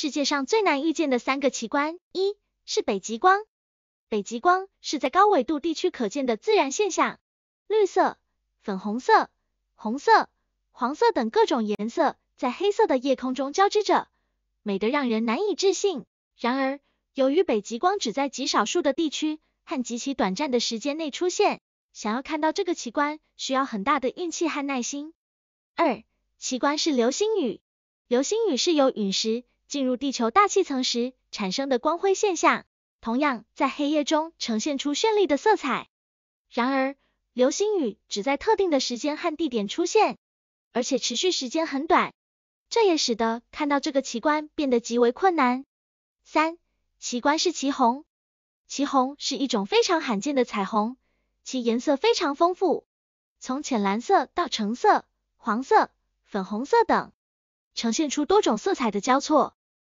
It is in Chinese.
世界上最难遇见的三个奇观，一是北极光。北极光是在高纬度地区可见的自然现象，绿色、粉红色、红色、黄色等各种颜色在黑色的夜空中交织着，美得让人难以置信。然而，由于北极光只在极少数的地区和极其短暂的时间内出现，想要看到这个奇观需要很大的运气和耐心。二，奇观是流星雨。流星雨是由陨石。进入地球大气层时产生的光辉现象，同样在黑夜中呈现出绚丽的色彩。然而，流星雨只在特定的时间和地点出现，而且持续时间很短，这也使得看到这个奇观变得极为困难。三，奇观是奇虹。奇虹是一种非常罕见的彩虹，其颜色非常丰富，从浅蓝色到橙色、黄色、粉红色等，呈现出多种色彩的交错。